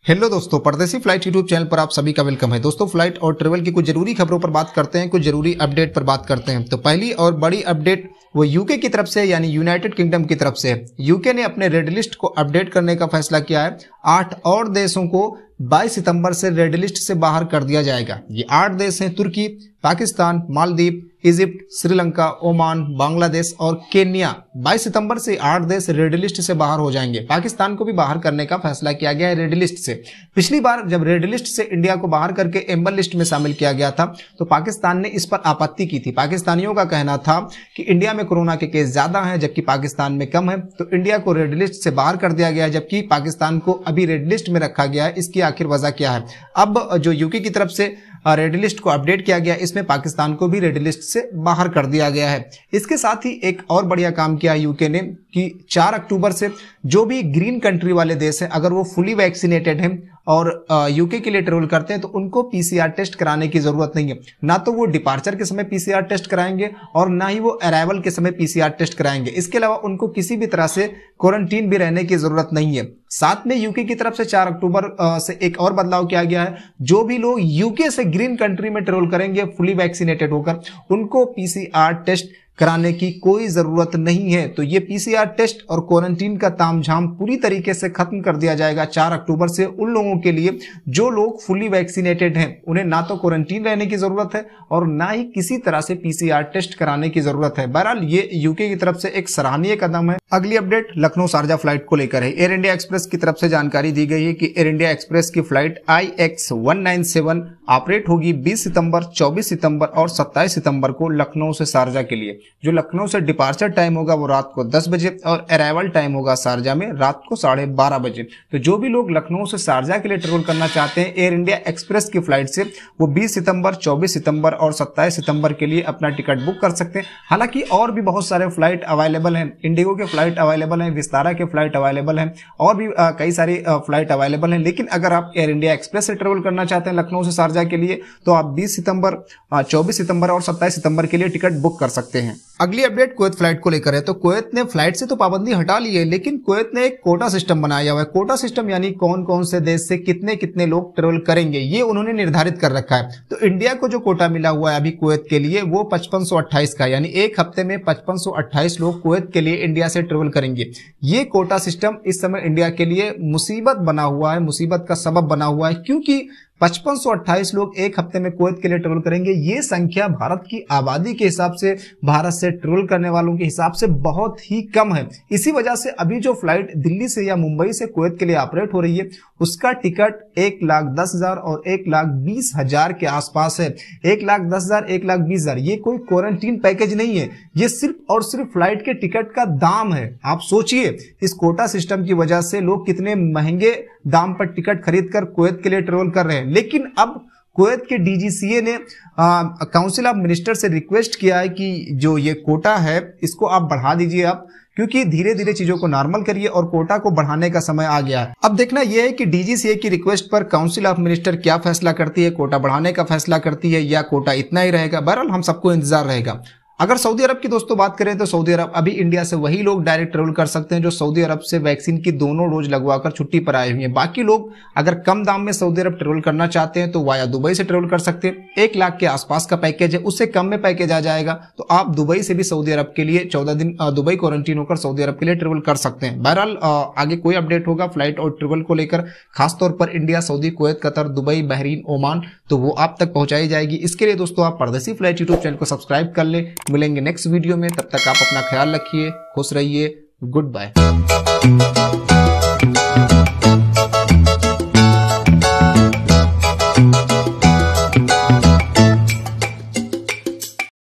hello दोस्तों परदेसी flight YouTube channel पर आप सभी का वेलकम है दोस्तों फ्लाइट और ट्रेवल की कुछ जरूरी खबरों पर बात करते हैं कुछ जरूरी अपडेट पर बात करते हैं तो पहली और बड़ी अपडेट वो यूके की तरफ से यानी यूनाइटेड किंगडम की तरफ से यूके ने अपने रेड लिस्ट को अपडेट करने का फैसला किया है आठ और देशों को 22 सितंबर से रेड लिस्ट से बाहर कर दिया जाएगा ये आठ देश हैं तुर्की पाकिस्तान मालदीप इजिप्ट श्रीलंका ओमान बांग्लादेश और केन्या 22 सितंबर से आठ देश रेड लिस्ट से बाहर हो जाएंगे पाकिस्तान को भी बाहर करने का फैसला किया गया है रेड लिस्ट से पिछली बार जब रेड लिस्ट से इंडिया को बाहर करके एम्बर लिस्ट में शामिल किया गया था तो पाकिस्तान ने इस पर आपत्ति की थी पाकिस्तानियों का कहना था कि इंडिया में कोरोना के केस ज्यादा हैं जबकि पाकिस्तान में कम है तो इंडिया को रेड लिस्ट से बाहर कर दिया गया जबकि पाकिस्तान को अभी रेड लिस्ट में रखा गया है इसकी आखिर वजह क्या है अब जो यूके की तरफ से रेड लिस्ट को अपडेट किया गया इसमें पाकिस्तान को भी रेड लिस्ट से बाहर कर दिया गया है इसके साथ ही एक और बढ़िया काम किया यूके ने कि 4 अक्टूबर से जो भी ग्रीन कंट्री वाले देश हैं अगर वो फुली वैक्सीनेटेड हैं और यूके के लिए ट्रेवल करते हैं तो उनको पीसीआर टेस्ट कराने की जरूरत नहीं है ना तो वो डिपार्चर के समय पीसीआर टेस्ट कराएंगे और ना ही वो अराइवल के समय पीसीआर टेस्ट कराएंगे इसके अलावा उनको किसी भी तरह से क्वारंटीन भी रहने की जरूरत नहीं है साथ में यूके की तरफ से 4 अक्टूबर से एक और बदलाव किया गया है जो भी लोग यूके से ग्रीन कंट्री में ट्रेवल करेंगे फुली वैक्सीनेटेड होकर उनको पीसीआर टेस्ट कराने की कोई जरूरत नहीं है तो ये पीसीआर टेस्ट और क्वारंटीन का तामझाम पूरी तरीके से खत्म कर दिया जाएगा चार अक्टूबर से उन लोगों के लिए जो लोग फुली वैक्सीनेटेड हैं उन्हें ना तो क्वारंटीन रहने की जरूरत है और ना ही किसी तरह से पीसीआर टेस्ट कराने की जरूरत है बहरहाल ये यूके की तरफ से एक सराहनीय कदम है अगली अपडेट लखनऊ शारजा फ्लाइट को लेकर है एयर इंडिया एक्सप्रेस एक्सप्रेस की तरफ से जानकारी दी गई है कि एयर इंडिया एक्सप्रेस की flight I X one nine seven operate होगी 20 सितंबर 24 सितंबर और 27 सितंबर को लखनऊ से शारजा के लिए जो लखनऊ से डिपार्चर टाइम होगा वो रात को 10 बजे और अराइवल टाइम होगा शारजा में रात को साढ़े बारह बजे तो जो भी लोग लखनऊ से शारजा के लिए ट्रेवल करना चाहते हैं एयर इंडिया एक्सप्रेस की फ्लाइट से वो बीस सितंबर चौबीस सितंबर और सत्ताईस सितंबर के लिए अपना टिकट बुक कर सकते हैं हालांकि और भी बहुत सारे फ्लाइट अवेलेबल हैं इंडिगो के फ्लाइट अवेलेबल हैं विस्तारा के फ्लाइट अवेलेबल हैं और भी भी कई सारी फ्लाइट अवेलेबल हैं लेकिन अगर आप एयर इंडिया एक्सप्रेस से ट्रेवल करना चाहते हैं लखनऊ से शारजा के लिए तो आप बीस सितंबर चौबीस सितंबर और सत्ताईस सितंबर के लिए टिकट बुक कर सकते हैं अगली अपडेट कुवैत फ्लाइट को लेकर है तो कुवैत ने फ्लाइट से तो पाबंदी हटा ली है लेकिन कुवैत ने एक कोटा सिस्टम बनाया हुआ है कोटा सिस्टम यानी कौन कौन से देश से कितने कितने लोग ट्रेवल करेंगे ये उन्होंने निर्धारित कर रखा है तो इंडिया को जो कोटा मिला हुआ है अभी कुवैत के लिए वो पचपन का यानी एक हफ्ते में पचपन लोग कुवैत के लिए इंडिया से ट्रेवल करेंगे ये कोटा सिस्टम इस समय इंडिया के लिए मुसीबत बना हुआ है मुसीबत का सबब बना हुआ है क्योंकि पचपन लोग एक हफ्ते में कुवैत के लिए ट्रोल करेंगे ये संख्या भारत की आबादी के हिसाब से भारत से ट्रोल करने वालों के हिसाब से बहुत ही कम है इसी वजह से अभी जो फ्लाइट दिल्ली से या मुंबई से कुवैत के लिए ऑपरेट हो रही है उसका टिकट एक लाख दस हजार और एक लाख बीस हजार के आसपास है एक लाख दस हजार एक लाख बीस हजार ये कोई क्वारंटीन पैकेज नहीं है ये सिर्फ और सिर्फ फ्लाइट के टिकट का दाम है आप सोचिए इस कोटा सिस्टम की वजह से लोग कितने महंगे दाम पर टिकट खरीदकर कुवैत के लिए ट्रेवल कर रहे हैं लेकिन अब कुवैत के डीजीसीए ने काउंसिल ऑफ मिनिस्टर से रिक्वेस्ट किया है कि जो ये कोटा है इसको आप बढ़ा दीजिए आप क्योंकि धीरे धीरे चीजों को नॉर्मल करिए और कोटा को बढ़ाने का समय आ गया है अब देखना यह है कि डीजीसीए की रिक्वेस्ट पर काउंसिल ऑफ मिनिस्टर क्या फैसला करती है कोटा बढ़ाने का फैसला करती है या कोटा इतना ही रहेगा बहरहाल हम सबको इंतजार रहेगा अगर सऊदी अरब की दोस्तों बात करें तो सऊदी अरब अभी इंडिया से वही लोग डायरेक्ट ट्रेवल कर सकते हैं जो सऊदी अरब से वैक्सीन की दोनों डोज लगवाकर छुट्टी पर आए हुए हैं बाकी लोग अगर कम दाम में सऊदी अरब ट्रेवल करना चाहते हैं तो वाया दुबई से ट्रेवल कर सकते हैं एक लाख के आसपास का पैकेज है उससे कम में पैकेज आ जाएगा तो आप दुबई से भी सऊदी अरब के लिए चौदह दिन दुबई क्वारंटीन होकर सऊदी अरब के लिए ट्रेवल कर सकते हैं बहरहाल आगे कोई अपडेट होगा फ्लाइट और ट्रेवल को लेकर खासतौर पर India Saudi Kuwait Qatar Dubai Bahrain Oman तो वो आप तक पहुंचाई जाएगी इसके लिए दोस्तों आप परदेसी फ्लाइट यूट्यूब चैनल को सब्सक्राइब कर लें मिलेंगे नेक्स्ट वीडियो में तब तक आप अपना ख्याल रखिए खुश रहिए गुड बाय